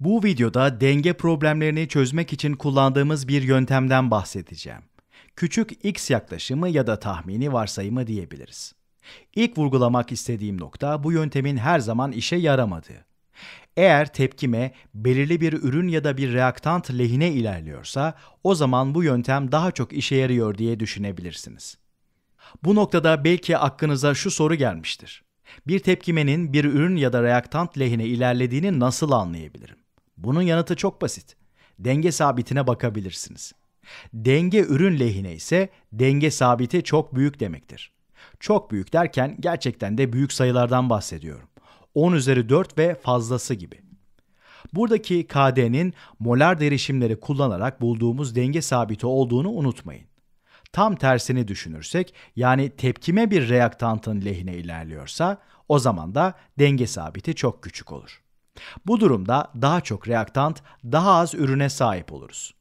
Bu videoda denge problemlerini çözmek için kullandığımız bir yöntemden bahsedeceğim. Küçük x yaklaşımı ya da tahmini varsayımı diyebiliriz. İlk vurgulamak istediğim nokta bu yöntemin her zaman işe yaramadığı. Eğer tepkime belirli bir ürün ya da bir reaktant lehine ilerliyorsa o zaman bu yöntem daha çok işe yarıyor diye düşünebilirsiniz. Bu noktada belki aklınıza şu soru gelmiştir. Bir tepkimenin bir ürün ya da reaktant lehine ilerlediğini nasıl anlayabilirim? Bunun yanıtı çok basit. Denge sabitine bakabilirsiniz. Denge ürün lehine ise denge sabiti çok büyük demektir. Çok büyük derken gerçekten de büyük sayılardan bahsediyorum. 10 üzeri 4 ve fazlası gibi. Buradaki KD'nin molar derişimleri kullanarak bulduğumuz denge sabiti olduğunu unutmayın. Tam tersini düşünürsek yani tepkime bir reaktantın lehine ilerliyorsa o zaman da denge sabiti çok küçük olur. Bu durumda daha çok reaktant, daha az ürüne sahip oluruz.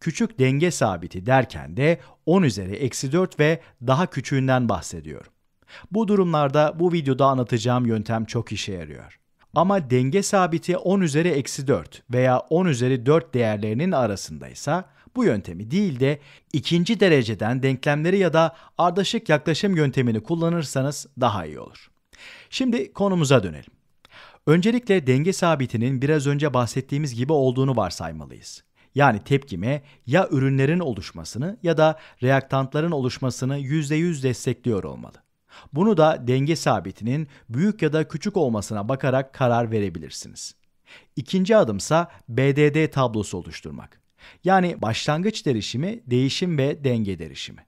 Küçük denge sabiti derken de 10 üzeri eksi 4 ve daha küçüğünden bahsediyorum. Bu durumlarda bu videoda anlatacağım yöntem çok işe yarıyor. Ama denge sabiti 10 üzeri eksi 4 veya 10 üzeri 4 değerlerinin arasındaysa bu yöntemi değil de ikinci dereceden denklemleri ya da ardışık yaklaşım yöntemini kullanırsanız daha iyi olur. Şimdi konumuza dönelim. Öncelikle denge sabitinin biraz önce bahsettiğimiz gibi olduğunu varsaymalıyız. Yani tepkime ya ürünlerin oluşmasını ya da reaktantların oluşmasını %100 destekliyor olmalı. Bunu da denge sabitinin büyük ya da küçük olmasına bakarak karar verebilirsiniz. İkinci adımsa BDD tablosu oluşturmak. Yani başlangıç derişimi, değişim ve denge derişimi.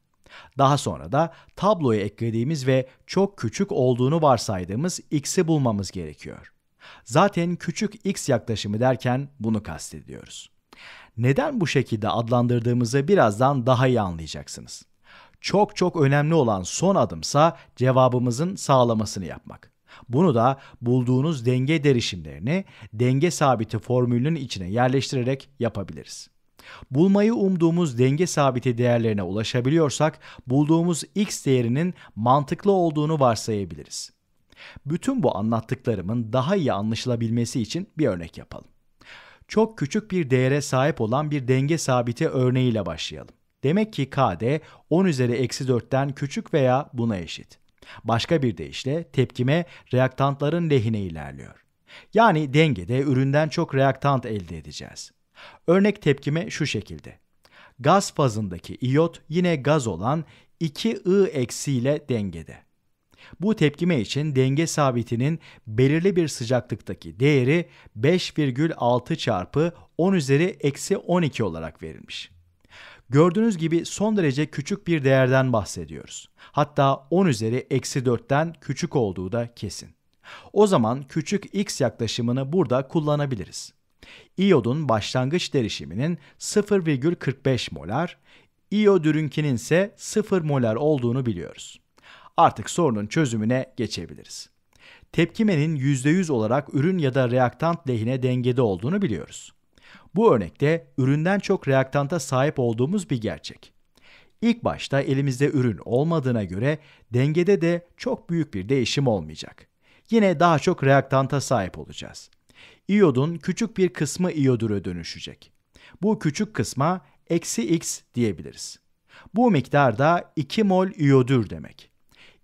Daha sonra da tabloya eklediğimiz ve çok küçük olduğunu varsaydığımız x'i bulmamız gerekiyor. Zaten küçük x yaklaşımı derken bunu kastediyoruz. Neden bu şekilde adlandırdığımızı birazdan daha iyi anlayacaksınız. Çok çok önemli olan son adımsa cevabımızın sağlamasını yapmak. Bunu da bulduğunuz denge derişimlerini denge sabiti formülünün içine yerleştirerek yapabiliriz. Bulmayı umduğumuz denge sabiti değerlerine ulaşabiliyorsak bulduğumuz x değerinin mantıklı olduğunu varsayabiliriz. Bütün bu anlattıklarımın daha iyi anlaşılabilmesi için bir örnek yapalım. Çok küçük bir değere sahip olan bir denge sabiti örneğiyle başlayalım. Demek ki KD 10 üzeri eksi 4'ten küçük veya buna eşit. Başka bir deyişle tepkime reaktantların lehine ilerliyor. Yani dengede üründen çok reaktant elde edeceğiz. Örnek tepkime şu şekilde. Gaz fazındaki iot yine gaz olan 2I eksi ile dengede. Bu tepkime için denge sabitinin belirli bir sıcaklıktaki değeri 5,6 çarpı 10 üzeri eksi 12 olarak verilmiş. Gördüğünüz gibi son derece küçük bir değerden bahsediyoruz. Hatta 10 üzeri eksi 4'ten küçük olduğu da kesin. O zaman küçük x yaklaşımını burada kullanabiliriz. İyodun başlangıç derişiminin 0,45 molar, iyodürünkinin ise 0 molar olduğunu biliyoruz artık sorunun çözümüne geçebiliriz. Tepkimenin %100 olarak ürün ya da reaktant lehine dengede olduğunu biliyoruz. Bu örnekte üründen çok reaktanta sahip olduğumuz bir gerçek. İlk başta elimizde ürün olmadığına göre dengede de çok büyük bir değişim olmayacak. Yine daha çok reaktanta sahip olacağız. İyodun küçük bir kısmı iyodüre dönüşecek. Bu küçük kısma eksi x diyebiliriz. Bu miktar da 2 mol iyodür demek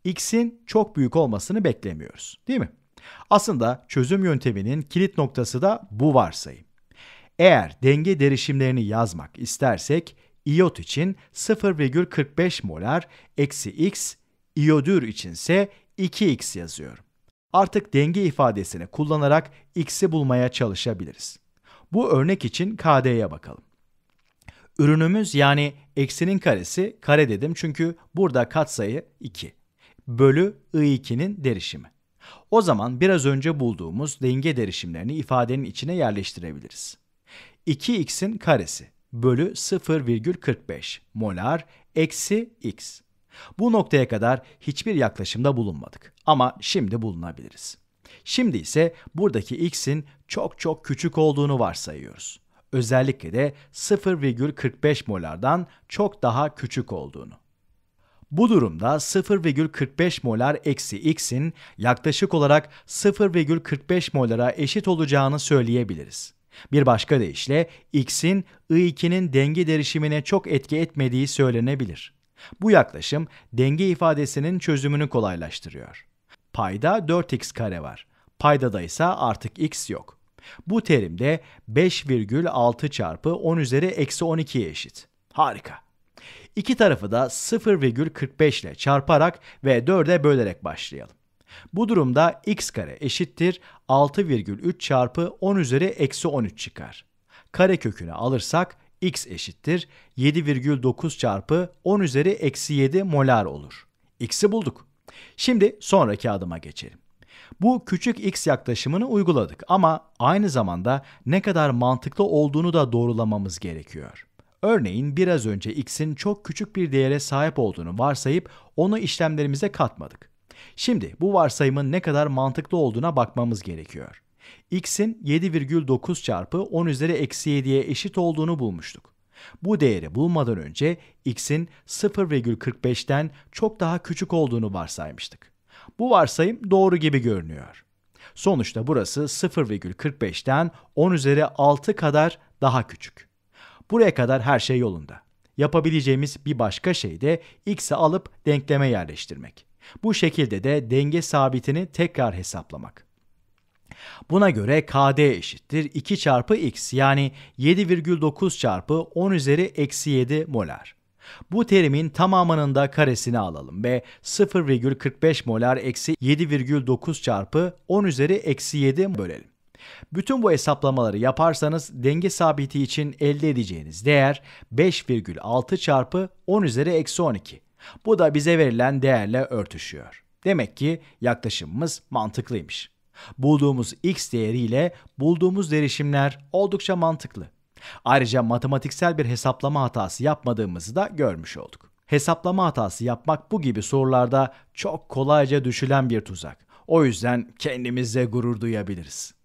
x'in çok büyük olmasını beklemiyoruz değil mi? Aslında çözüm yönteminin kilit noktası da bu varsayım. Eğer denge derişimlerini yazmak istersek iot için 0,45 molar eksi x, iodür içinse 2x yazıyorum. Artık denge ifadesini kullanarak x'i bulmaya çalışabiliriz. Bu örnek için KD'ye bakalım. Ürünümüz yani eksinin karesi kare dedim çünkü burada katsayı 2 bölü I2'nin derişimi. O zaman biraz önce bulduğumuz denge derişimlerini ifadenin içine yerleştirebiliriz. 2x'in karesi bölü 0,45 molar eksi x. Bu noktaya kadar hiçbir yaklaşımda bulunmadık ama şimdi bulunabiliriz. Şimdi ise buradaki x'in çok çok küçük olduğunu varsayıyoruz. Özellikle de 0,45 molardan çok daha küçük olduğunu. Bu durumda 0,45 molar eksi x'in yaklaşık olarak 0,45 molara eşit olacağını söyleyebiliriz. Bir başka deyişle x'in I2'nin denge derişimine çok etki etmediği söylenebilir. Bu yaklaşım denge ifadesinin çözümünü kolaylaştırıyor. Payda 4x kare var. Paydada ise artık x yok. Bu terimde 5,6 çarpı 10 üzeri eksi 12'ye eşit. Harika. İki tarafı da 0,45 ile çarparak ve 4'e bölerek başlayalım. Bu durumda x kare eşittir 6,3 çarpı 10 üzeri eksi 13 çıkar. Kare kökünü alırsak x eşittir 7,9 çarpı 10 üzeri eksi 7 molar olur. x'i bulduk. Şimdi sonraki adıma geçelim. Bu küçük x yaklaşımını uyguladık ama aynı zamanda ne kadar mantıklı olduğunu da doğrulamamız gerekiyor. Örneğin biraz önce x'in çok küçük bir değere sahip olduğunu varsayıp onu işlemlerimize katmadık. Şimdi bu varsayımın ne kadar mantıklı olduğuna bakmamız gerekiyor. x'in 7,9 çarpı 10 üzeri eksi 7'ye eşit olduğunu bulmuştuk. Bu değeri bulmadan önce x'in 0,45'ten çok daha küçük olduğunu varsaymıştık. Bu varsayım doğru gibi görünüyor. Sonuçta burası 0,45'ten 10 üzeri 6 kadar daha küçük. Buraya kadar her şey yolunda. Yapabileceğimiz bir başka şey de x'i alıp denkleme yerleştirmek. Bu şekilde de denge sabitini tekrar hesaplamak. Buna göre KD eşittir 2 çarpı x yani 7,9 çarpı 10 üzeri eksi 7 molar. Bu terimin tamamının da karesini alalım ve 0,45 molar eksi 7,9 çarpı 10 üzeri eksi 7 bölelim. Bütün bu hesaplamaları yaparsanız denge sabiti için elde edeceğiniz değer 5,6 çarpı 10 üzeri eksi 12. Bu da bize verilen değerle örtüşüyor. Demek ki yaklaşımımız mantıklıymış. Bulduğumuz x değeriyle bulduğumuz derişimler oldukça mantıklı. Ayrıca matematiksel bir hesaplama hatası yapmadığımızı da görmüş olduk. Hesaplama hatası yapmak bu gibi sorularda çok kolayca düşülen bir tuzak. O yüzden kendimizle gurur duyabiliriz.